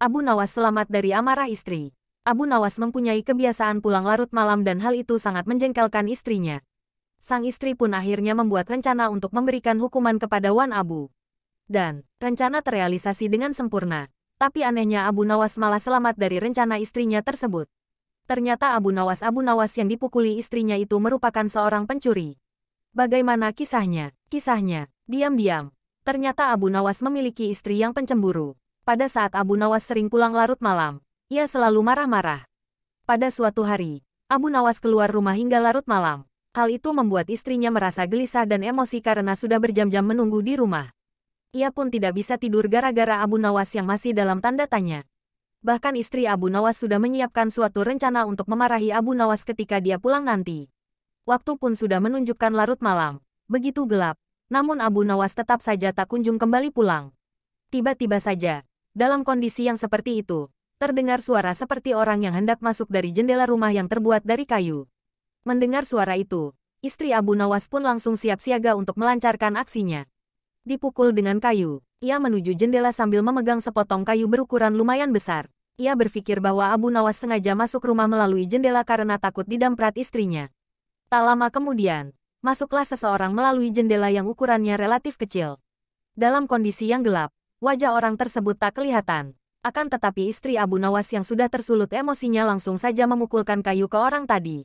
Abu Nawas selamat dari amarah istri. Abu Nawas mempunyai kebiasaan pulang larut malam dan hal itu sangat menjengkelkan istrinya. Sang istri pun akhirnya membuat rencana untuk memberikan hukuman kepada Wan Abu. Dan, rencana terrealisasi dengan sempurna. Tapi anehnya Abu Nawas malah selamat dari rencana istrinya tersebut. Ternyata Abu Nawas Abu Nawas yang dipukuli istrinya itu merupakan seorang pencuri. Bagaimana kisahnya? Kisahnya, diam-diam. Ternyata Abu Nawas memiliki istri yang pencemburu. Pada saat Abu Nawas sering pulang larut malam, ia selalu marah-marah. Pada suatu hari, Abu Nawas keluar rumah hingga larut malam. Hal itu membuat istrinya merasa gelisah dan emosi karena sudah berjam-jam menunggu di rumah. Ia pun tidak bisa tidur gara-gara Abu Nawas yang masih dalam tanda tanya. Bahkan istri Abu Nawas sudah menyiapkan suatu rencana untuk memarahi Abu Nawas ketika dia pulang nanti. Waktu pun sudah menunjukkan larut malam. Begitu gelap, namun Abu Nawas tetap saja tak kunjung kembali pulang. Tiba-tiba saja, dalam kondisi yang seperti itu, terdengar suara seperti orang yang hendak masuk dari jendela rumah yang terbuat dari kayu. Mendengar suara itu, istri Abu Nawas pun langsung siap siaga untuk melancarkan aksinya. Dipukul dengan kayu, ia menuju jendela sambil memegang sepotong kayu berukuran lumayan besar. Ia berpikir bahwa Abu Nawas sengaja masuk rumah melalui jendela karena takut didamprat istrinya. Tak lama kemudian, masuklah seseorang melalui jendela yang ukurannya relatif kecil. Dalam kondisi yang gelap, Wajah orang tersebut tak kelihatan. Akan tetapi istri Abu Nawas yang sudah tersulut emosinya langsung saja memukulkan kayu ke orang tadi.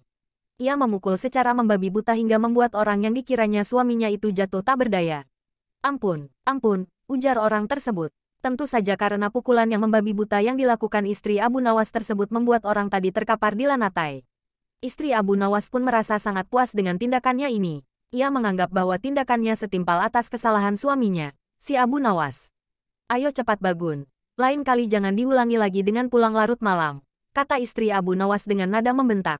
Ia memukul secara membabi buta hingga membuat orang yang dikiranya suaminya itu jatuh tak berdaya. Ampun, ampun, ujar orang tersebut. Tentu saja karena pukulan yang membabi buta yang dilakukan istri Abu Nawas tersebut membuat orang tadi terkapar di lanatai. Istri Abu Nawas pun merasa sangat puas dengan tindakannya ini. Ia menganggap bahwa tindakannya setimpal atas kesalahan suaminya, si Abu Nawas. Ayo cepat Bagun. Lain kali jangan diulangi lagi dengan pulang larut malam. Kata istri Abu Nawas dengan nada membentak.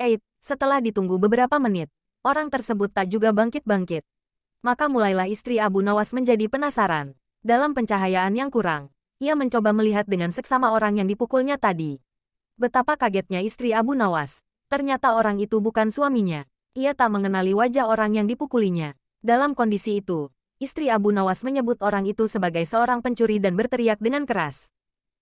Eit, eh, setelah ditunggu beberapa menit, orang tersebut tak juga bangkit-bangkit. Maka mulailah istri Abu Nawas menjadi penasaran. Dalam pencahayaan yang kurang, ia mencoba melihat dengan seksama orang yang dipukulnya tadi. Betapa kagetnya istri Abu Nawas. Ternyata orang itu bukan suaminya. Ia tak mengenali wajah orang yang dipukulinya. Dalam kondisi itu, istri Abu Nawas menyebut orang itu sebagai seorang pencuri dan berteriak dengan keras.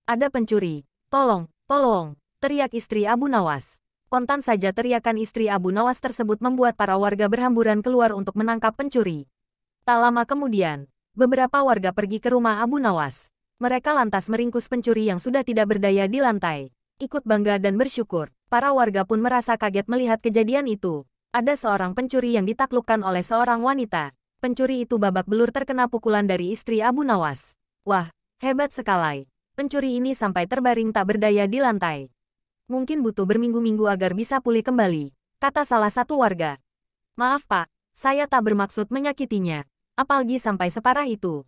Ada pencuri, tolong, tolong, teriak istri Abu Nawas. Kontan saja teriakan istri Abu Nawas tersebut membuat para warga berhamburan keluar untuk menangkap pencuri. Tak lama kemudian, beberapa warga pergi ke rumah Abu Nawas. Mereka lantas meringkus pencuri yang sudah tidak berdaya di lantai. Ikut bangga dan bersyukur, para warga pun merasa kaget melihat kejadian itu. Ada seorang pencuri yang ditaklukkan oleh seorang wanita pencuri itu babak belur terkena pukulan dari istri Abu Nawas. Wah, hebat sekali. Pencuri ini sampai terbaring tak berdaya di lantai. Mungkin butuh berminggu-minggu agar bisa pulih kembali, kata salah satu warga. Maaf pak, saya tak bermaksud menyakitinya, apalagi sampai separah itu.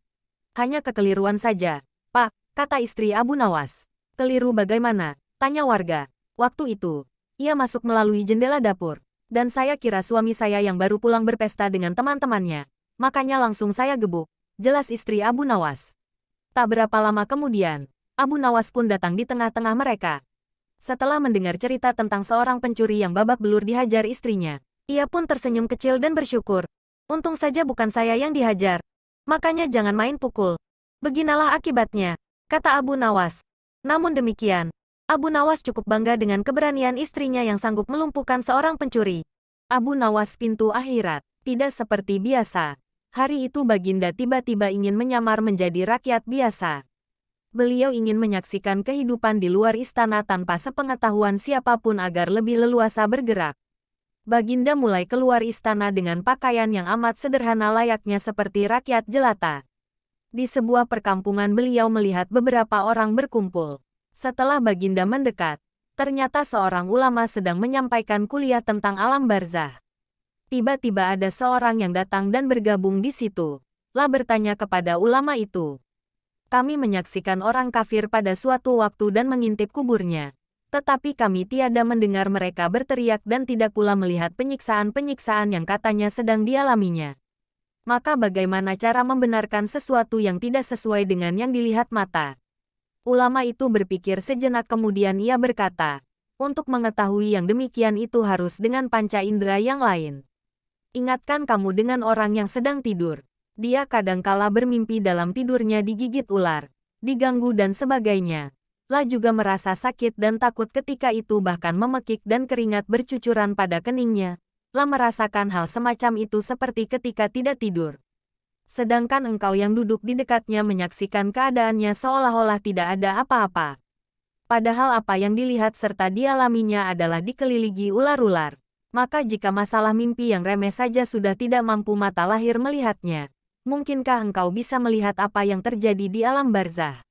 Hanya kekeliruan saja, pak, kata istri Abu Nawas. Keliru bagaimana? Tanya warga. Waktu itu, ia masuk melalui jendela dapur, dan saya kira suami saya yang baru pulang berpesta dengan teman-temannya makanya langsung saya gebuk. Jelas istri Abu Nawas. Tak berapa lama kemudian, Abu Nawas pun datang di tengah-tengah mereka. Setelah mendengar cerita tentang seorang pencuri yang babak belur dihajar istrinya, ia pun tersenyum kecil dan bersyukur. Untung saja bukan saya yang dihajar. Makanya jangan main pukul. Beginilah akibatnya, kata Abu Nawas. Namun demikian, Abu Nawas cukup bangga dengan keberanian istrinya yang sanggup melumpuhkan seorang pencuri. Abu Nawas pintu akhirat, tidak seperti biasa. Hari itu Baginda tiba-tiba ingin menyamar menjadi rakyat biasa. Beliau ingin menyaksikan kehidupan di luar istana tanpa sepengetahuan siapapun agar lebih leluasa bergerak. Baginda mulai keluar istana dengan pakaian yang amat sederhana layaknya seperti rakyat jelata. Di sebuah perkampungan beliau melihat beberapa orang berkumpul. Setelah Baginda mendekat, ternyata seorang ulama sedang menyampaikan kuliah tentang alam barzah. Tiba-tiba ada seorang yang datang dan bergabung di situ. Lah bertanya kepada ulama itu. Kami menyaksikan orang kafir pada suatu waktu dan mengintip kuburnya. Tetapi kami tiada mendengar mereka berteriak dan tidak pula melihat penyiksaan-penyiksaan yang katanya sedang dialaminya. Maka bagaimana cara membenarkan sesuatu yang tidak sesuai dengan yang dilihat mata? Ulama itu berpikir sejenak kemudian ia berkata, untuk mengetahui yang demikian itu harus dengan panca indera yang lain. Ingatkan kamu dengan orang yang sedang tidur. Dia kadang kala bermimpi dalam tidurnya digigit ular, diganggu dan sebagainya. La juga merasa sakit dan takut ketika itu bahkan memekik dan keringat bercucuran pada keningnya. La merasakan hal semacam itu seperti ketika tidak tidur. Sedangkan engkau yang duduk di dekatnya menyaksikan keadaannya seolah-olah tidak ada apa-apa. Padahal apa yang dilihat serta dialaminya adalah dikelilingi ular-ular maka jika masalah mimpi yang remeh saja sudah tidak mampu mata lahir melihatnya, mungkinkah engkau bisa melihat apa yang terjadi di alam barzah?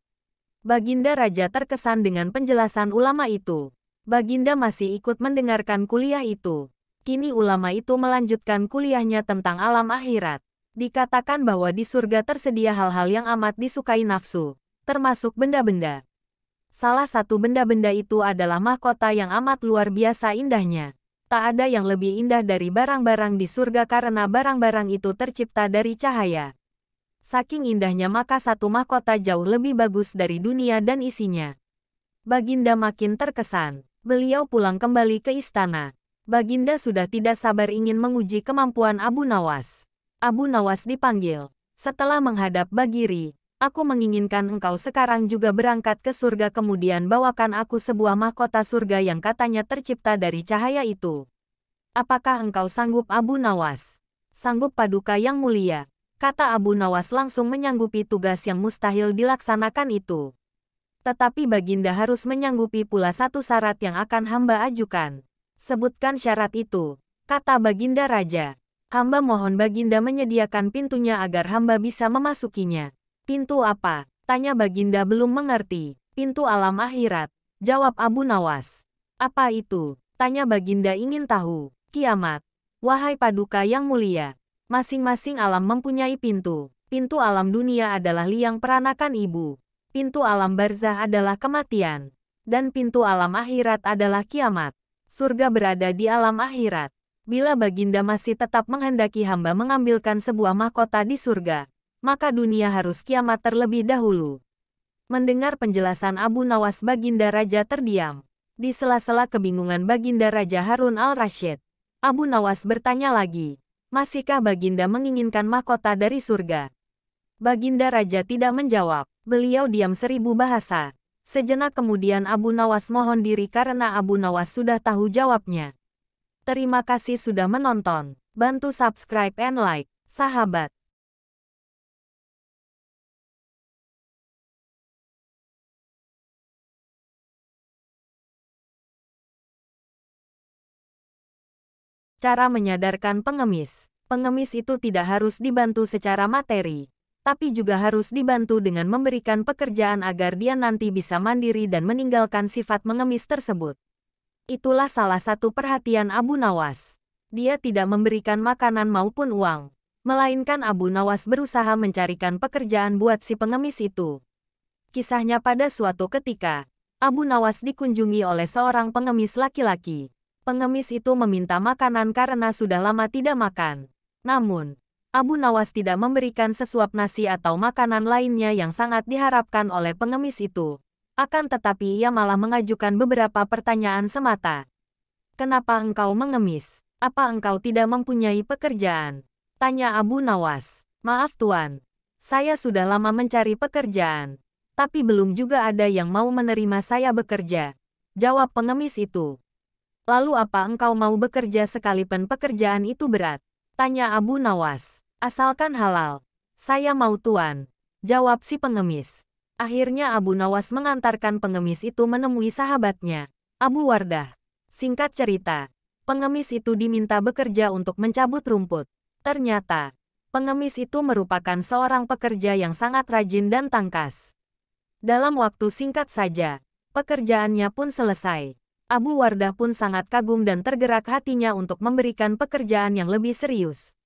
Baginda Raja terkesan dengan penjelasan ulama itu. Baginda masih ikut mendengarkan kuliah itu. Kini ulama itu melanjutkan kuliahnya tentang alam akhirat. Dikatakan bahwa di surga tersedia hal-hal yang amat disukai nafsu, termasuk benda-benda. Salah satu benda-benda itu adalah mahkota yang amat luar biasa indahnya tak ada yang lebih indah dari barang-barang di surga karena barang-barang itu tercipta dari cahaya. Saking indahnya maka satu mahkota jauh lebih bagus dari dunia dan isinya. Baginda makin terkesan. Beliau pulang kembali ke istana. Baginda sudah tidak sabar ingin menguji kemampuan Abu Nawas. Abu Nawas dipanggil. Setelah menghadap Bagiri, aku menginginkan engkau sekarang juga berangkat ke surga kemudian bawakan aku sebuah mahkota surga yang katanya tercipta dari cahaya itu. Apakah engkau sanggup Abu Nawas? Sanggup paduka yang mulia, kata Abu Nawas langsung menyanggupi tugas yang mustahil dilaksanakan itu. Tetapi Baginda harus menyanggupi pula satu syarat yang akan hamba ajukan. Sebutkan syarat itu, kata Baginda Raja. Hamba mohon Baginda menyediakan pintunya agar hamba bisa memasukinya. Pintu apa? Tanya Baginda belum mengerti. Pintu alam akhirat. Jawab Abu Nawas. Apa itu? Tanya Baginda ingin tahu. Kiamat. Wahai paduka yang mulia. Masing-masing alam mempunyai pintu. Pintu alam dunia adalah liang peranakan ibu. Pintu alam barzah adalah kematian. Dan pintu alam akhirat adalah kiamat. Surga berada di alam akhirat. Bila Baginda masih tetap menghendaki hamba mengambilkan sebuah mahkota di surga, maka dunia harus kiamat terlebih dahulu. Mendengar penjelasan Abu Nawas Baginda Raja terdiam. Di sela-sela kebingungan Baginda Raja Harun al-Rashid, Abu Nawas bertanya lagi, Masihkah Baginda menginginkan mahkota dari surga? Baginda Raja tidak menjawab. Beliau diam seribu bahasa. Sejenak kemudian Abu Nawas mohon diri karena Abu Nawas sudah tahu jawabnya. Terima kasih sudah menonton. Bantu subscribe and like. Sahabat. Cara menyadarkan pengemis. Pengemis itu tidak harus dibantu secara materi, tapi juga harus dibantu dengan memberikan pekerjaan agar dia nanti bisa mandiri dan meninggalkan sifat mengemis tersebut. Itulah salah satu perhatian Abu Nawas. Dia tidak memberikan makanan maupun uang, melainkan Abu Nawas berusaha mencarikan pekerjaan buat si pengemis itu. Kisahnya pada suatu ketika, Abu Nawas dikunjungi oleh seorang pengemis laki-laki pengemis itu meminta makanan karena sudah lama tidak makan. Namun, Abu Nawas tidak memberikan sesuap nasi atau makanan lainnya yang sangat diharapkan oleh pengemis itu. Akan tetapi ia malah mengajukan beberapa pertanyaan semata. Kenapa engkau mengemis? Apa engkau tidak mempunyai pekerjaan? Tanya Abu Nawas. Maaf tuan, saya sudah lama mencari pekerjaan. Tapi belum juga ada yang mau menerima saya bekerja. Jawab pengemis itu. Lalu apa engkau mau bekerja sekalipun pekerjaan itu berat? Tanya Abu Nawas. Asalkan halal. Saya mau tuan. Jawab si pengemis. Akhirnya Abu Nawas mengantarkan pengemis itu menemui sahabatnya, Abu Wardah. Singkat cerita, pengemis itu diminta bekerja untuk mencabut rumput. Ternyata, pengemis itu merupakan seorang pekerja yang sangat rajin dan tangkas. Dalam waktu singkat saja, pekerjaannya pun selesai. Abu Wardah pun sangat kagum dan tergerak hatinya untuk memberikan pekerjaan yang lebih serius.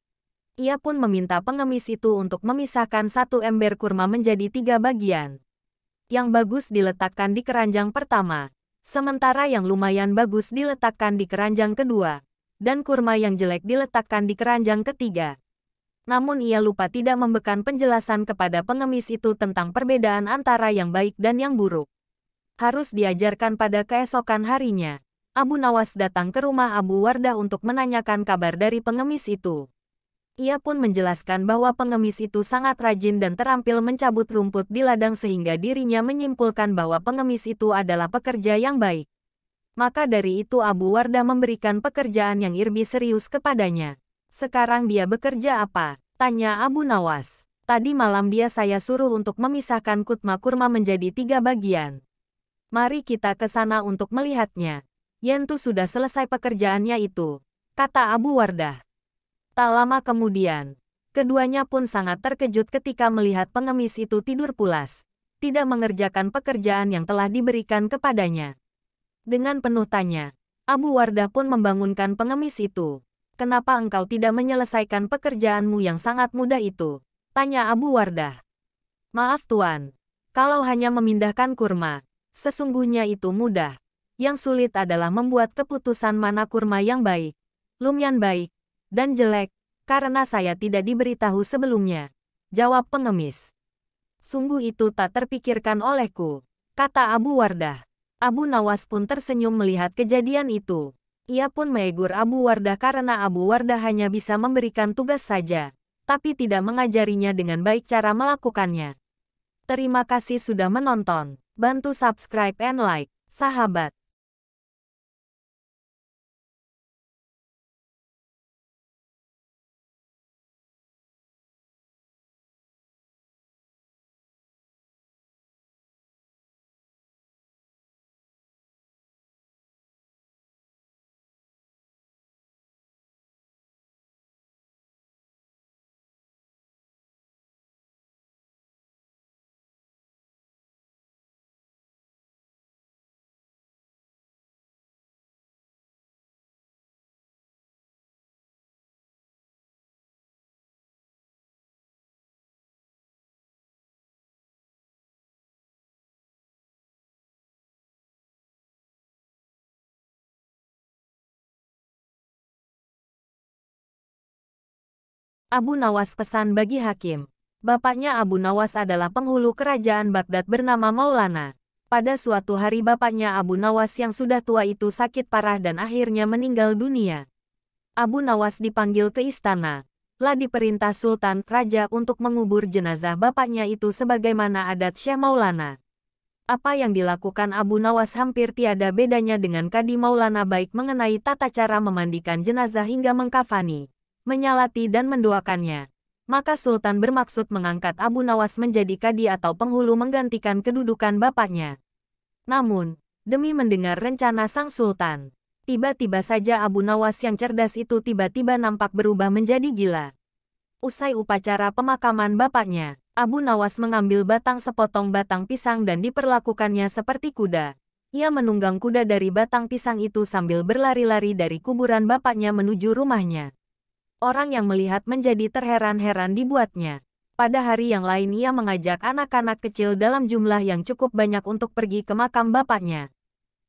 Ia pun meminta pengemis itu untuk memisahkan satu ember kurma menjadi tiga bagian. Yang bagus diletakkan di keranjang pertama, sementara yang lumayan bagus diletakkan di keranjang kedua, dan kurma yang jelek diletakkan di keranjang ketiga. Namun ia lupa tidak membekan penjelasan kepada pengemis itu tentang perbedaan antara yang baik dan yang buruk harus diajarkan pada keesokan harinya. Abu Nawas datang ke rumah Abu Wardah untuk menanyakan kabar dari pengemis itu. Ia pun menjelaskan bahwa pengemis itu sangat rajin dan terampil mencabut rumput di ladang sehingga dirinya menyimpulkan bahwa pengemis itu adalah pekerja yang baik. Maka dari itu Abu Wardah memberikan pekerjaan yang Irbi serius kepadanya. Sekarang dia bekerja apa? Tanya Abu Nawas. Tadi malam dia saya suruh untuk memisahkan kutma kurma menjadi tiga bagian. Mari kita ke sana untuk melihatnya. Yentu sudah selesai pekerjaannya itu, kata Abu Wardah. Tak lama kemudian, keduanya pun sangat terkejut ketika melihat pengemis itu tidur pulas, tidak mengerjakan pekerjaan yang telah diberikan kepadanya. Dengan penuh tanya, Abu Wardah pun membangunkan pengemis itu. Kenapa engkau tidak menyelesaikan pekerjaanmu yang sangat mudah itu? Tanya Abu Wardah. Maaf Tuan, kalau hanya memindahkan kurma, Sesungguhnya itu mudah. Yang sulit adalah membuat keputusan mana kurma yang baik, lumian baik, dan jelek, karena saya tidak diberitahu sebelumnya. Jawab pengemis. Sungguh itu tak terpikirkan olehku, kata Abu Wardah. Abu Nawas pun tersenyum melihat kejadian itu. Ia pun meegur Abu Wardah karena Abu Wardah hanya bisa memberikan tugas saja, tapi tidak mengajarinya dengan baik cara melakukannya. Terima kasih sudah menonton. Bantu subscribe and like, sahabat. Abu Nawas pesan bagi hakim. Bapaknya Abu Nawas adalah penghulu kerajaan Baghdad bernama Maulana. Pada suatu hari bapaknya Abu Nawas yang sudah tua itu sakit parah dan akhirnya meninggal dunia. Abu Nawas dipanggil ke istana. Lah diperintah Sultan Raja untuk mengubur jenazah bapaknya itu sebagaimana adat Syekh Maulana. Apa yang dilakukan Abu Nawas hampir tiada bedanya dengan Kadi Maulana baik mengenai tata cara memandikan jenazah hingga mengkafani menyalati dan menduakannya. Maka Sultan bermaksud mengangkat Abu Nawas menjadi kadi atau penghulu menggantikan kedudukan bapaknya. Namun, demi mendengar rencana sang Sultan, tiba-tiba saja Abu Nawas yang cerdas itu tiba-tiba nampak berubah menjadi gila. Usai upacara pemakaman bapaknya, Abu Nawas mengambil batang sepotong batang pisang dan diperlakukannya seperti kuda. Ia menunggang kuda dari batang pisang itu sambil berlari-lari dari kuburan bapaknya menuju rumahnya. Orang yang melihat menjadi terheran-heran dibuatnya. Pada hari yang lain ia mengajak anak-anak kecil dalam jumlah yang cukup banyak untuk pergi ke makam bapaknya.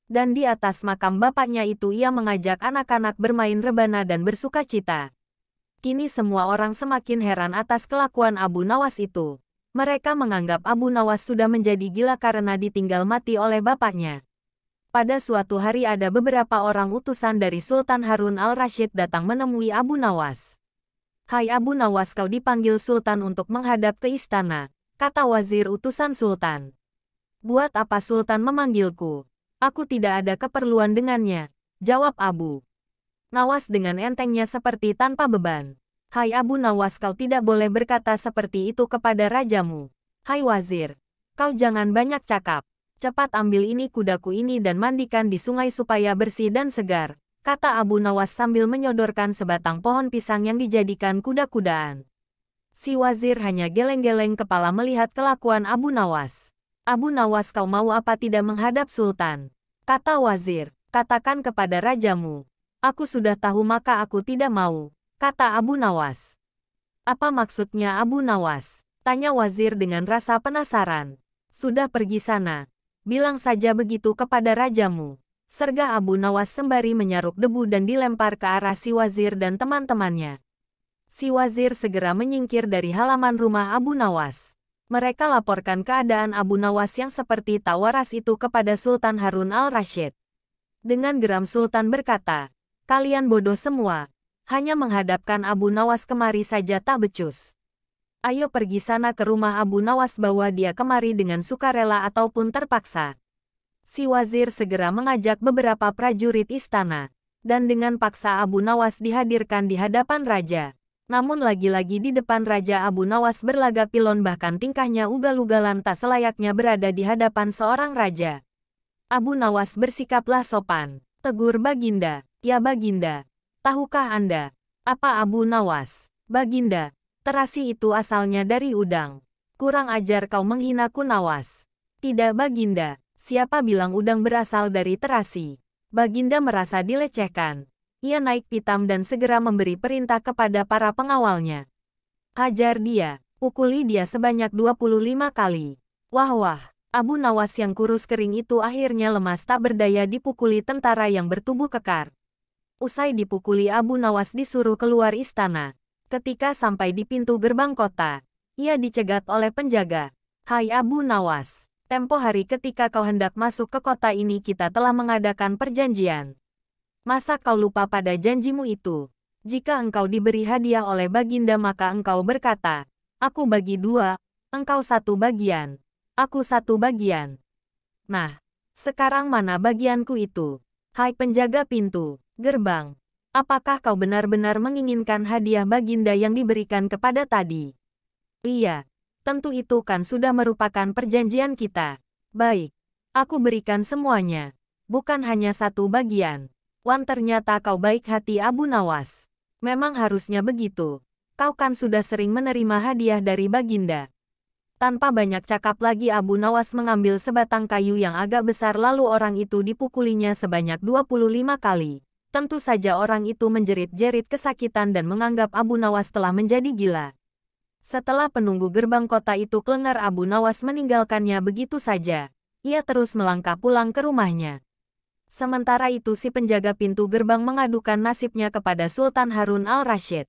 Dan di atas makam bapaknya itu ia mengajak anak-anak bermain rebana dan bersuka cita. Kini semua orang semakin heran atas kelakuan Abu Nawas itu. Mereka menganggap Abu Nawas sudah menjadi gila karena ditinggal mati oleh bapaknya. Pada suatu hari ada beberapa orang utusan dari Sultan Harun al-Rashid datang menemui Abu Nawas. Hai Abu Nawas kau dipanggil Sultan untuk menghadap ke istana, kata wazir utusan Sultan. Buat apa Sultan memanggilku? Aku tidak ada keperluan dengannya, jawab Abu. Nawas dengan entengnya seperti tanpa beban. Hai Abu Nawas kau tidak boleh berkata seperti itu kepada rajamu. Hai wazir, kau jangan banyak cakap cepat ambil ini kudaku ini dan mandikan di sungai supaya bersih dan segar, kata Abu Nawas sambil menyodorkan sebatang pohon pisang yang dijadikan kuda-kudaan. Si wazir hanya geleng-geleng kepala melihat kelakuan Abu Nawas. Abu Nawas kau mau apa tidak menghadap sultan? Kata wazir, katakan kepada rajamu. Aku sudah tahu maka aku tidak mau, kata Abu Nawas. Apa maksudnya Abu Nawas? Tanya wazir dengan rasa penasaran. Sudah pergi sana, bilang saja begitu kepada rajamu. Serga Abu Nawas sembari menyaruk debu dan dilempar ke arah si wazir dan teman-temannya. Si wazir segera menyingkir dari halaman rumah Abu Nawas. Mereka laporkan keadaan Abu Nawas yang seperti tawaras itu kepada Sultan Harun al-Rashid. Dengan geram Sultan berkata, Kalian bodoh semua. Hanya menghadapkan Abu Nawas kemari saja tak becus. Ayo pergi sana ke rumah Abu Nawas bawa dia kemari dengan sukarela ataupun terpaksa. Si wazir segera mengajak beberapa prajurit istana. Dan dengan paksa Abu Nawas dihadirkan di hadapan raja. Namun lagi-lagi di depan Raja Abu Nawas berlagak pilon bahkan tingkahnya ugal-ugalan tak selayaknya berada di hadapan seorang raja. Abu Nawas bersikaplah sopan. Tegur Baginda. Ya Baginda. Tahukah Anda? Apa Abu Nawas? Baginda, Terasi itu asalnya dari udang. Kurang ajar kau menghina Kunawas. Tidak Baginda, siapa bilang udang berasal dari terasi? Baginda merasa dilecehkan. Ia naik pitam dan segera memberi perintah kepada para pengawalnya. Ajar dia, pukuli dia sebanyak 25 kali. Wah wah, Abu Nawas yang kurus kering itu akhirnya lemas tak berdaya dipukuli tentara yang bertubuh kekar. Usai dipukuli Abu Nawas disuruh keluar istana. Ketika sampai di pintu gerbang kota, ia dicegat oleh penjaga. Hai Abu Nawas, tempo hari ketika kau hendak masuk ke kota ini kita telah mengadakan perjanjian. Masa kau lupa pada janjimu itu? Jika engkau diberi hadiah oleh Baginda maka engkau berkata, Aku bagi dua, engkau satu bagian, aku satu bagian. Nah, sekarang mana bagianku itu? Hai penjaga pintu, gerbang, Apakah kau benar-benar menginginkan hadiah baginda yang diberikan kepada tadi? Iya, tentu itu kan sudah merupakan perjanjian kita. Baik, aku berikan semuanya. Bukan hanya satu bagian. Wan ternyata kau baik hati Abu Nawas. Memang harusnya begitu. Kau kan sudah sering menerima hadiah dari baginda. Tanpa banyak cakap lagi Abu Nawas mengambil sebatang kayu yang agak besar lalu orang itu dipukulinya sebanyak 25 kali. Tentu saja orang itu menjerit-jerit kesakitan dan menganggap Abu Nawas telah menjadi gila. Setelah penunggu gerbang kota itu kelengar Abu Nawas meninggalkannya begitu saja. Ia terus melangkah pulang ke rumahnya. Sementara itu si penjaga pintu gerbang mengadukan nasibnya kepada Sultan Harun al-Rashid.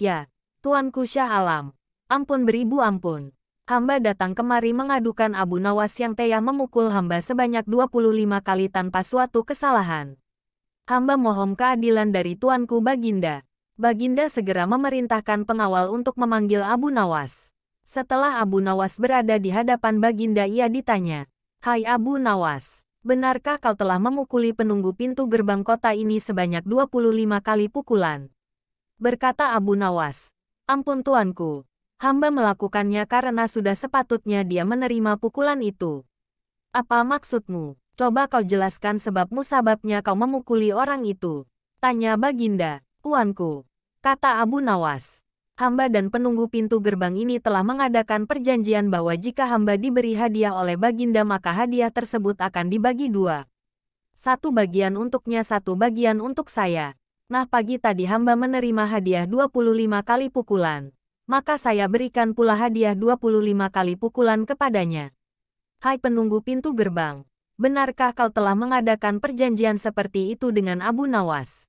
Ya, Tuanku Syah Alam, ampun beribu ampun. Hamba datang kemari mengadukan Abu Nawas yang teyah memukul hamba sebanyak 25 kali tanpa suatu kesalahan. Hamba mohon keadilan dari tuanku Baginda. Baginda segera memerintahkan pengawal untuk memanggil Abu Nawas. Setelah Abu Nawas berada di hadapan Baginda ia ditanya, Hai Abu Nawas, benarkah kau telah memukuli penunggu pintu gerbang kota ini sebanyak 25 kali pukulan? Berkata Abu Nawas, Ampun tuanku, hamba melakukannya karena sudah sepatutnya dia menerima pukulan itu. Apa maksudmu? Coba kau jelaskan sebabmu sababnya kau memukuli orang itu. Tanya Baginda, tuanku. Kata Abu Nawas. Hamba dan penunggu pintu gerbang ini telah mengadakan perjanjian bahwa jika hamba diberi hadiah oleh Baginda maka hadiah tersebut akan dibagi dua. Satu bagian untuknya, satu bagian untuk saya. Nah pagi tadi hamba menerima hadiah 25 kali pukulan. Maka saya berikan pula hadiah 25 kali pukulan kepadanya. Hai penunggu pintu gerbang, benarkah kau telah mengadakan perjanjian seperti itu dengan Abu Nawas?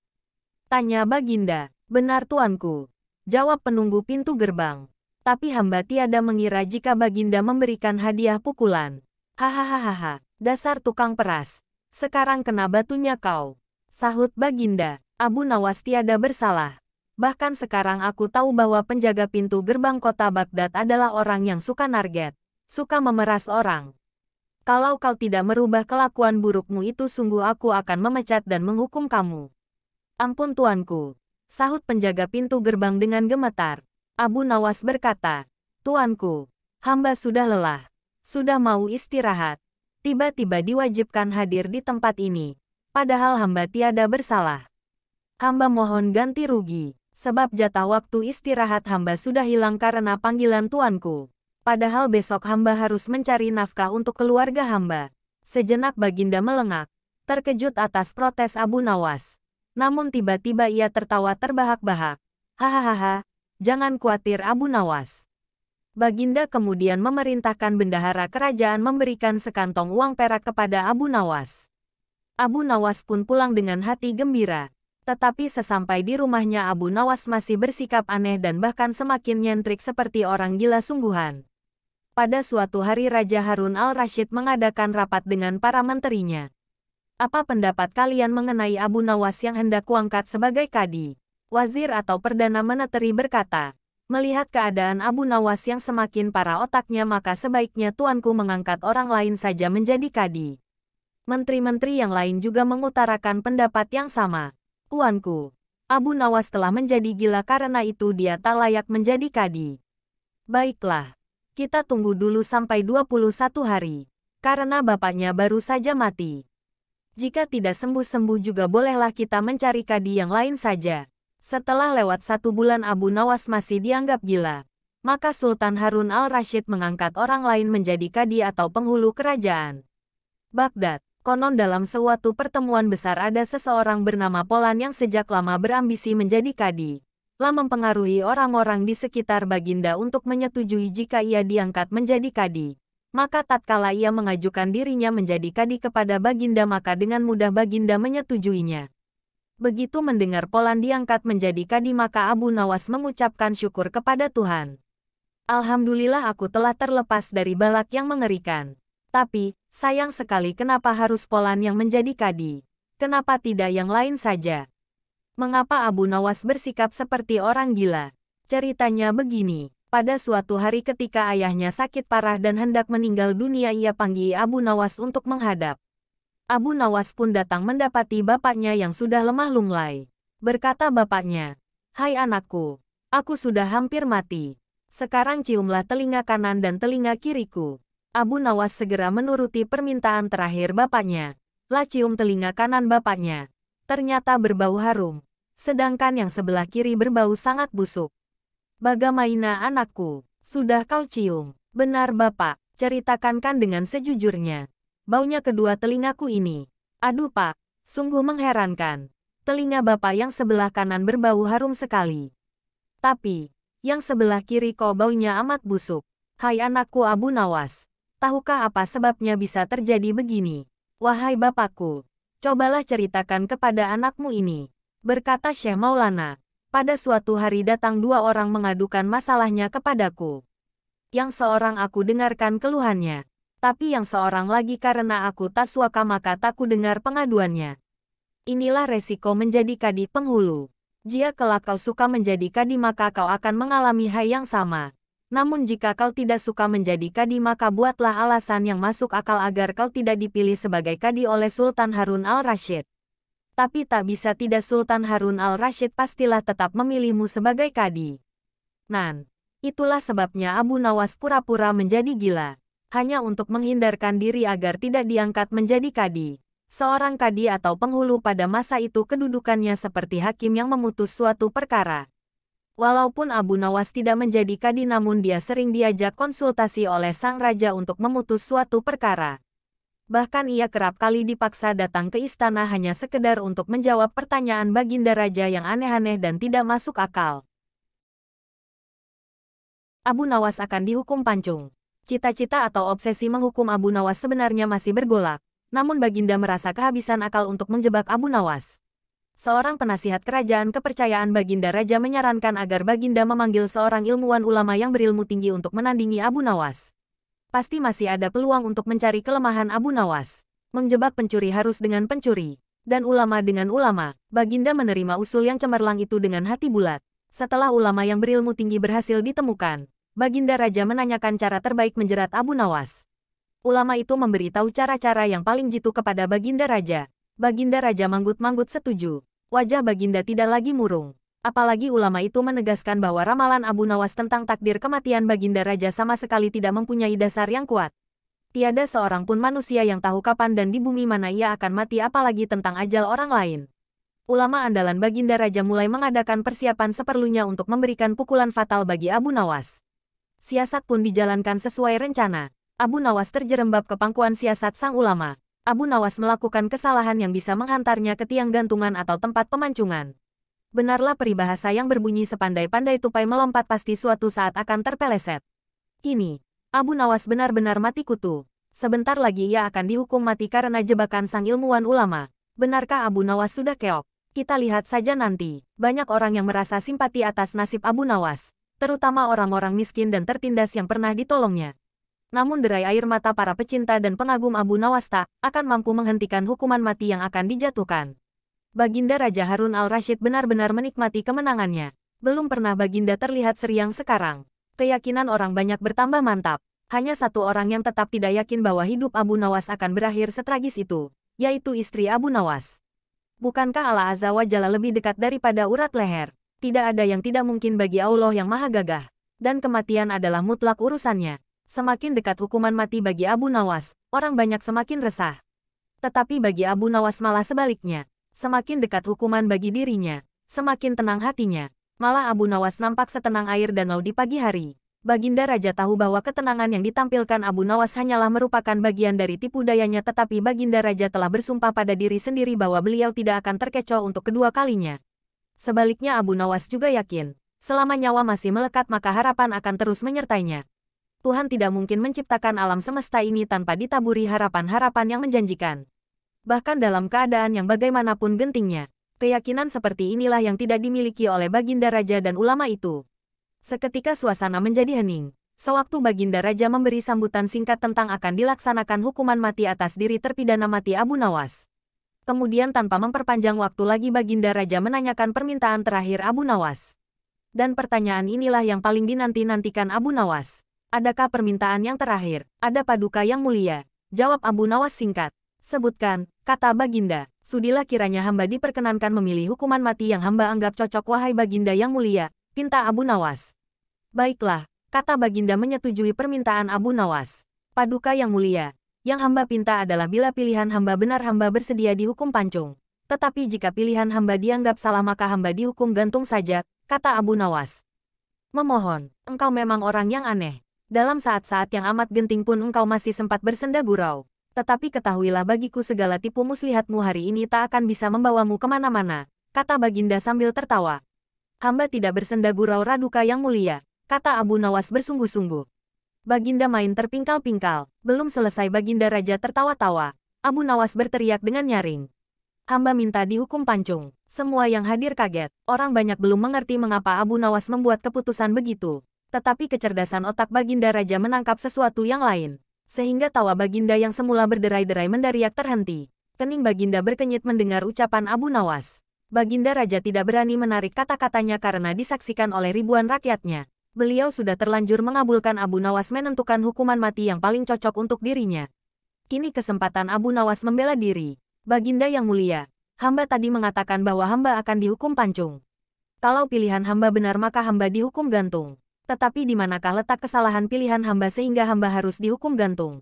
Tanya Baginda, benar tuanku. Jawab penunggu pintu gerbang. Tapi hamba tiada mengira jika Baginda memberikan hadiah pukulan. Hahaha, dasar tukang peras. Sekarang kena batunya kau. Sahut Baginda, Abu Nawas tiada bersalah. Bahkan sekarang aku tahu bahwa penjaga pintu gerbang kota Baghdad adalah orang yang suka narget. Suka memeras orang. Kalau kau tidak merubah kelakuan burukmu itu sungguh aku akan memecat dan menghukum kamu. Ampun tuanku. Sahut penjaga pintu gerbang dengan gemetar. Abu Nawas berkata, Tuanku, hamba sudah lelah. Sudah mau istirahat. Tiba-tiba diwajibkan hadir di tempat ini. Padahal hamba tiada bersalah. Hamba mohon ganti rugi, sebab jatah waktu istirahat hamba sudah hilang karena panggilan tuanku. Padahal besok hamba harus mencari nafkah untuk keluarga hamba. Sejenak Baginda melengak, terkejut atas protes Abu Nawas. Namun tiba-tiba ia tertawa terbahak-bahak. Hahaha, jangan khawatir Abu Nawas. Baginda kemudian memerintahkan bendahara kerajaan memberikan sekantong uang perak kepada Abu Nawas. Abu Nawas pun pulang dengan hati gembira. Tetapi sesampai di rumahnya Abu Nawas masih bersikap aneh dan bahkan semakin nyentrik seperti orang gila sungguhan. Pada suatu hari Raja Harun al-Rashid mengadakan rapat dengan para menterinya. Apa pendapat kalian mengenai Abu Nawas yang hendak kuangkat sebagai kadi? Wazir atau Perdana menteri? berkata, melihat keadaan Abu Nawas yang semakin parah otaknya maka sebaiknya tuanku mengangkat orang lain saja menjadi kadi. Menteri-menteri yang lain juga mengutarakan pendapat yang sama. Tuanku, Abu Nawas telah menjadi gila karena itu dia tak layak menjadi kadi. Baiklah, kita tunggu dulu sampai 21 hari, karena bapaknya baru saja mati. Jika tidak sembuh-sembuh juga bolehlah kita mencari kadi yang lain saja. Setelah lewat satu bulan Abu Nawas masih dianggap gila, maka Sultan Harun al-Rashid mengangkat orang lain menjadi kadi atau penghulu kerajaan. Baghdad, konon dalam suatu pertemuan besar ada seseorang bernama Polan yang sejak lama berambisi menjadi kadi lah mempengaruhi orang-orang di sekitar Baginda untuk menyetujui jika ia diangkat menjadi kadi. Maka tatkala ia mengajukan dirinya menjadi kadi kepada Baginda maka dengan mudah Baginda menyetujuinya. Begitu mendengar Polan diangkat menjadi kadi maka Abu Nawas mengucapkan syukur kepada Tuhan. Alhamdulillah aku telah terlepas dari balak yang mengerikan. Tapi, sayang sekali kenapa harus Polan yang menjadi kadi? Kenapa tidak yang lain saja? mengapa Abu Nawas bersikap seperti orang gila. Ceritanya begini, pada suatu hari ketika ayahnya sakit parah dan hendak meninggal dunia ia panggil Abu Nawas untuk menghadap. Abu Nawas pun datang mendapati bapaknya yang sudah lemah lunglai. Berkata bapaknya, Hai anakku, aku sudah hampir mati. Sekarang ciumlah telinga kanan dan telinga kiriku. Abu Nawas segera menuruti permintaan terakhir bapaknya. Lah cium telinga kanan bapaknya. Ternyata berbau harum sedangkan yang sebelah kiri berbau sangat busuk. Bagaimana anakku? Sudah kau cium? Benar bapak, Ceritakankan dengan sejujurnya. Baunya kedua telingaku ini. Aduh pak, sungguh mengherankan. Telinga bapak yang sebelah kanan berbau harum sekali. Tapi, yang sebelah kiri kau baunya amat busuk. Hai anakku Abu Nawas, tahukah apa sebabnya bisa terjadi begini? Wahai bapakku, cobalah ceritakan kepada anakmu ini. Berkata Syekh Maulana, pada suatu hari datang dua orang mengadukan masalahnya kepadaku. Yang seorang aku dengarkan keluhannya, tapi yang seorang lagi karena aku tak suaka maka tak ku dengar pengaduannya. Inilah resiko menjadi kadi penghulu. Jika kelak kau suka menjadi kadi maka kau akan mengalami hal yang sama. Namun jika kau tidak suka menjadi kadi maka buatlah alasan yang masuk akal agar kau tidak dipilih sebagai kadi oleh Sultan Harun al-Rashid tapi tak bisa tidak Sultan Harun al-Rashid pastilah tetap memilihmu sebagai kadi. Nan, itulah sebabnya Abu Nawas pura-pura menjadi gila, hanya untuk menghindarkan diri agar tidak diangkat menjadi kadi. Seorang kadi atau penghulu pada masa itu kedudukannya seperti hakim yang memutus suatu perkara. Walaupun Abu Nawas tidak menjadi kadi namun dia sering diajak konsultasi oleh sang raja untuk memutus suatu perkara bahkan ia kerap kali dipaksa datang ke istana hanya sekedar untuk menjawab pertanyaan Baginda Raja yang aneh-aneh dan tidak masuk akal. Abu Nawas akan dihukum pancung. Cita-cita atau obsesi menghukum Abu Nawas sebenarnya masih bergolak, namun Baginda merasa kehabisan akal untuk menjebak Abu Nawas. Seorang penasihat kerajaan kepercayaan Baginda Raja menyarankan agar Baginda memanggil seorang ilmuwan ulama yang berilmu tinggi untuk menandingi Abu Nawas. Pasti masih ada peluang untuk mencari kelemahan Abu Nawas. Menjebak pencuri harus dengan pencuri. Dan ulama dengan ulama, Baginda menerima usul yang cemerlang itu dengan hati bulat. Setelah ulama yang berilmu tinggi berhasil ditemukan, Baginda Raja menanyakan cara terbaik menjerat Abu Nawas. Ulama itu memberi tahu cara-cara yang paling jitu kepada Baginda Raja. Baginda Raja manggut-manggut setuju. Wajah Baginda tidak lagi murung. Apalagi ulama itu menegaskan bahwa ramalan Abu Nawas tentang takdir kematian Baginda Raja sama sekali tidak mempunyai dasar yang kuat. Tiada seorang pun manusia yang tahu kapan dan di bumi mana ia akan mati apalagi tentang ajal orang lain. Ulama andalan Baginda Raja mulai mengadakan persiapan seperlunya untuk memberikan pukulan fatal bagi Abu Nawas. Siasat pun dijalankan sesuai rencana. Abu Nawas terjerembab ke pangkuan siasat sang ulama. Abu Nawas melakukan kesalahan yang bisa menghantarnya ke tiang gantungan atau tempat pemancungan. Benarlah peribahasa yang berbunyi sepandai-pandai tupai melompat pasti suatu saat akan terpeleset. Ini Abu Nawas benar-benar mati kutu. Sebentar lagi ia akan dihukum mati karena jebakan sang ilmuwan ulama. Benarkah Abu Nawas sudah keok? Kita lihat saja nanti. Banyak orang yang merasa simpati atas nasib Abu Nawas, terutama orang-orang miskin dan tertindas yang pernah ditolongnya. Namun derai air mata para pecinta dan pengagum Abu Nawas tak akan mampu menghentikan hukuman mati yang akan dijatuhkan. Baginda Raja Harun al-Rashid benar-benar menikmati kemenangannya. Belum pernah Baginda terlihat seriang sekarang. Keyakinan orang banyak bertambah mantap. Hanya satu orang yang tetap tidak yakin bahwa hidup Abu Nawas akan berakhir setragis itu, yaitu istri Abu Nawas. Bukankah Allah Azza wa Jalla lebih dekat daripada urat leher? Tidak ada yang tidak mungkin bagi Allah yang maha gagah. Dan kematian adalah mutlak urusannya. Semakin dekat hukuman mati bagi Abu Nawas, orang banyak semakin resah. Tetapi bagi Abu Nawas malah sebaliknya. Semakin dekat hukuman bagi dirinya, semakin tenang hatinya. Malah Abu Nawas nampak setenang air danau di pagi hari. Baginda Raja tahu bahwa ketenangan yang ditampilkan Abu Nawas hanyalah merupakan bagian dari tipu dayanya tetapi Baginda Raja telah bersumpah pada diri sendiri bahwa beliau tidak akan terkecoh untuk kedua kalinya. Sebaliknya Abu Nawas juga yakin, selama nyawa masih melekat maka harapan akan terus menyertainya. Tuhan tidak mungkin menciptakan alam semesta ini tanpa ditaburi harapan-harapan yang menjanjikan bahkan dalam keadaan yang bagaimanapun gentingnya. Keyakinan seperti inilah yang tidak dimiliki oleh Baginda Raja dan ulama itu. Seketika suasana menjadi hening. Sewaktu Baginda Raja memberi sambutan singkat tentang akan dilaksanakan hukuman mati atas diri terpidana mati Abu Nawas. Kemudian tanpa memperpanjang waktu lagi Baginda Raja menanyakan permintaan terakhir Abu Nawas. Dan pertanyaan inilah yang paling dinanti-nantikan Abu Nawas. Adakah permintaan yang terakhir? Ada paduka yang mulia. Jawab Abu Nawas singkat. Sebutkan, kata Baginda. Sudilah kiranya hamba diperkenankan memilih hukuman mati yang hamba anggap cocok wahai Baginda yang mulia, pinta Abu Nawas. Baiklah, kata Baginda menyetujui permintaan Abu Nawas. Paduka yang mulia, yang hamba pinta adalah bila pilihan hamba benar hamba bersedia dihukum pancung. Tetapi jika pilihan hamba dianggap salah maka hamba dihukum gantung saja, kata Abu Nawas. Memohon, engkau memang orang yang aneh. Dalam saat-saat yang amat genting pun engkau masih sempat bersenda gurau tetapi ketahuilah bagiku segala tipu muslihatmu hari ini tak akan bisa membawamu kemana-mana, kata Baginda sambil tertawa. Hamba tidak bersenda gurau Raduka yang mulia, kata Abu Nawas bersungguh-sungguh. Baginda main terpingkal-pingkal, belum selesai Baginda Raja tertawa-tawa. Abu Nawas berteriak dengan nyaring. Hamba minta dihukum pancung. Semua yang hadir kaget, orang banyak belum mengerti mengapa Abu Nawas membuat keputusan begitu. Tetapi kecerdasan otak Baginda Raja menangkap sesuatu yang lain sehingga tawa Baginda yang semula berderai-derai mendariak terhenti. Kening Baginda berkenyit mendengar ucapan Abu Nawas. Baginda Raja tidak berani menarik kata-katanya karena disaksikan oleh ribuan rakyatnya. Beliau sudah terlanjur mengabulkan Abu Nawas menentukan hukuman mati yang paling cocok untuk dirinya. Kini kesempatan Abu Nawas membela diri. Baginda yang mulia, hamba tadi mengatakan bahwa hamba akan dihukum pancung. Kalau pilihan hamba benar maka hamba dihukum gantung tetapi di manakah letak kesalahan pilihan hamba sehingga hamba harus dihukum gantung?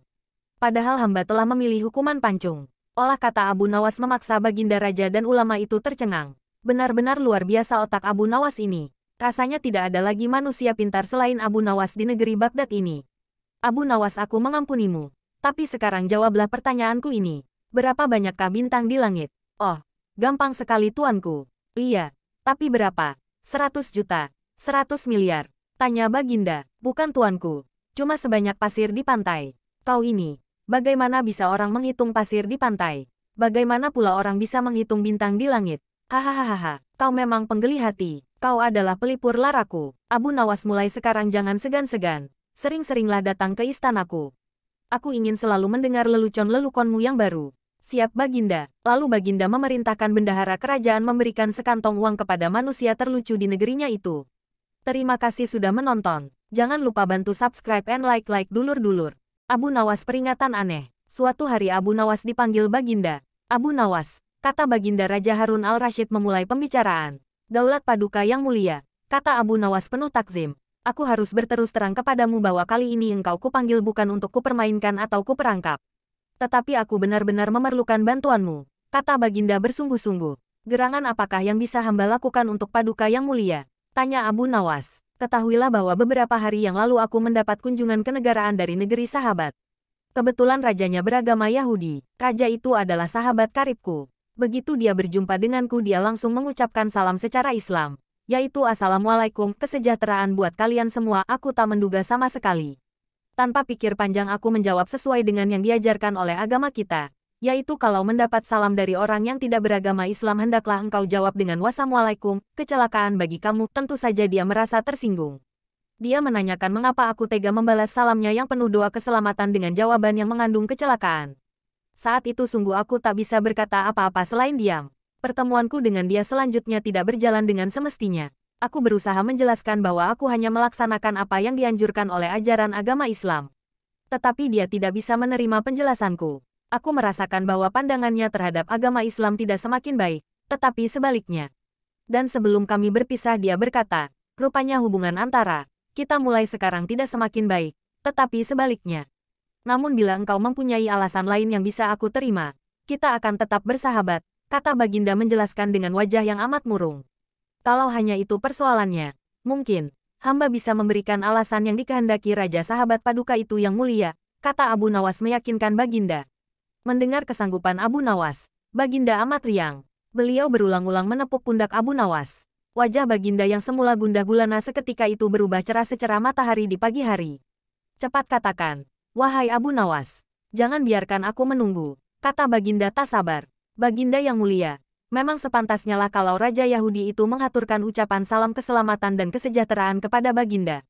Padahal hamba telah memilih hukuman pancung. Olah kata Abu Nawas memaksa baginda raja dan ulama itu tercengang. Benar-benar luar biasa otak Abu Nawas ini. Rasanya tidak ada lagi manusia pintar selain Abu Nawas di negeri Baghdad ini. Abu Nawas aku mengampunimu. Tapi sekarang jawablah pertanyaanku ini. Berapa banyakkah bintang di langit? Oh, gampang sekali tuanku. Iya, tapi berapa? 100 juta, 100 miliar, Tanya Baginda, bukan tuanku. Cuma sebanyak pasir di pantai. Kau ini, bagaimana bisa orang menghitung pasir di pantai? Bagaimana pula orang bisa menghitung bintang di langit? Hahaha, kau memang penggeli hati. Kau adalah pelipur laraku. Abu Nawas mulai sekarang jangan segan-segan. Sering-seringlah datang ke istanaku. Aku ingin selalu mendengar lelucon-lelukonmu yang baru. Siap Baginda. Lalu Baginda memerintahkan bendahara kerajaan memberikan sekantong uang kepada manusia terlucu di negerinya itu. Terima kasih sudah menonton. Jangan lupa bantu subscribe and like-like dulur-dulur. Abu Nawas peringatan aneh. Suatu hari Abu Nawas dipanggil Baginda. Abu Nawas, kata Baginda Raja Harun al-Rashid memulai pembicaraan. Daulat Paduka yang mulia, kata Abu Nawas penuh takzim. Aku harus berterus terang kepadamu bahwa kali ini engkau kupanggil bukan untuk kupermainkan atau kuperangkap. Tetapi aku benar-benar memerlukan bantuanmu, kata Baginda bersungguh-sungguh. Gerangan apakah yang bisa hamba lakukan untuk Paduka yang mulia? Tanya Abu Nawas. Ketahuilah bahwa beberapa hari yang lalu aku mendapat kunjungan kenegaraan dari negeri sahabat. Kebetulan rajanya beragama Yahudi. Raja itu adalah sahabat karibku. Begitu dia berjumpa denganku dia langsung mengucapkan salam secara Islam. Yaitu Assalamualaikum, kesejahteraan buat kalian semua, aku tak menduga sama sekali. Tanpa pikir panjang aku menjawab sesuai dengan yang diajarkan oleh agama kita yaitu kalau mendapat salam dari orang yang tidak beragama Islam hendaklah engkau jawab dengan wassalamualaikum, kecelakaan bagi kamu, tentu saja dia merasa tersinggung. Dia menanyakan mengapa aku tega membalas salamnya yang penuh doa keselamatan dengan jawaban yang mengandung kecelakaan. Saat itu sungguh aku tak bisa berkata apa-apa selain diam. Pertemuanku dengan dia selanjutnya tidak berjalan dengan semestinya. Aku berusaha menjelaskan bahwa aku hanya melaksanakan apa yang dianjurkan oleh ajaran agama Islam. Tetapi dia tidak bisa menerima penjelasanku aku merasakan bahwa pandangannya terhadap agama Islam tidak semakin baik, tetapi sebaliknya. Dan sebelum kami berpisah dia berkata, rupanya hubungan antara kita mulai sekarang tidak semakin baik, tetapi sebaliknya. Namun bila engkau mempunyai alasan lain yang bisa aku terima, kita akan tetap bersahabat, kata Baginda menjelaskan dengan wajah yang amat murung. Kalau hanya itu persoalannya, mungkin, hamba bisa memberikan alasan yang dikehendaki Raja Sahabat Paduka itu yang mulia, kata Abu Nawas meyakinkan Baginda. Mendengar kesanggupan Abu Nawas, Baginda amat riang. Beliau berulang-ulang menepuk pundak Abu Nawas. Wajah Baginda yang semula gundah gulana seketika itu berubah cerah secerah matahari di pagi hari. Cepat katakan, wahai Abu Nawas, jangan biarkan aku menunggu, kata Baginda tak sabar. Baginda yang mulia, Memang sepantasnya lah kalau Raja Yahudi itu mengaturkan ucapan salam keselamatan dan kesejahteraan kepada Baginda.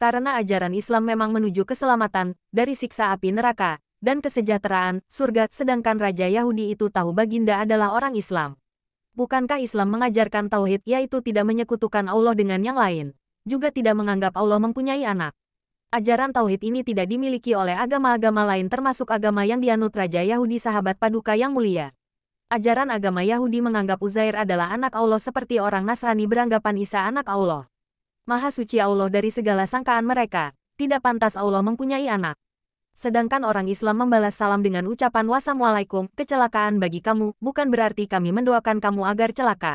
Karena ajaran Islam memang menuju keselamatan dari siksa api neraka, dan kesejahteraan, surga, sedangkan Raja Yahudi itu tahu Baginda adalah orang Islam. Bukankah Islam mengajarkan tauhid, yaitu tidak menyekutukan Allah dengan yang lain, juga tidak menganggap Allah mempunyai anak? Ajaran tauhid ini tidak dimiliki oleh agama-agama lain, termasuk agama yang dianut Raja Yahudi, sahabat Paduka yang mulia. Ajaran agama Yahudi menganggap Uzair adalah anak Allah, seperti orang Nasrani beranggapan Isa anak Allah. Maha suci Allah dari segala sangkaan mereka, tidak pantas Allah mempunyai anak. Sedangkan orang Islam membalas salam dengan ucapan Wassalamualaikum, kecelakaan bagi kamu, bukan berarti kami mendoakan kamu agar celaka.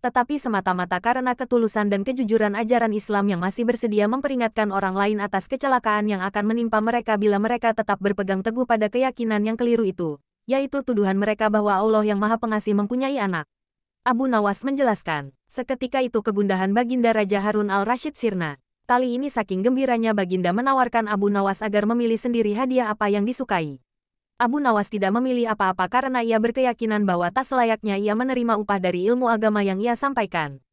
Tetapi semata-mata karena ketulusan dan kejujuran ajaran Islam yang masih bersedia memperingatkan orang lain atas kecelakaan yang akan menimpa mereka bila mereka tetap berpegang teguh pada keyakinan yang keliru itu, yaitu tuduhan mereka bahwa Allah yang Maha Pengasih mempunyai anak. Abu Nawas menjelaskan, seketika itu kegundahan Baginda Raja Harun al-Rashid Sirna, Kali ini saking gembiranya Baginda menawarkan Abu Nawas agar memilih sendiri hadiah apa yang disukai. Abu Nawas tidak memilih apa-apa karena ia berkeyakinan bahwa tak selayaknya ia menerima upah dari ilmu agama yang ia sampaikan.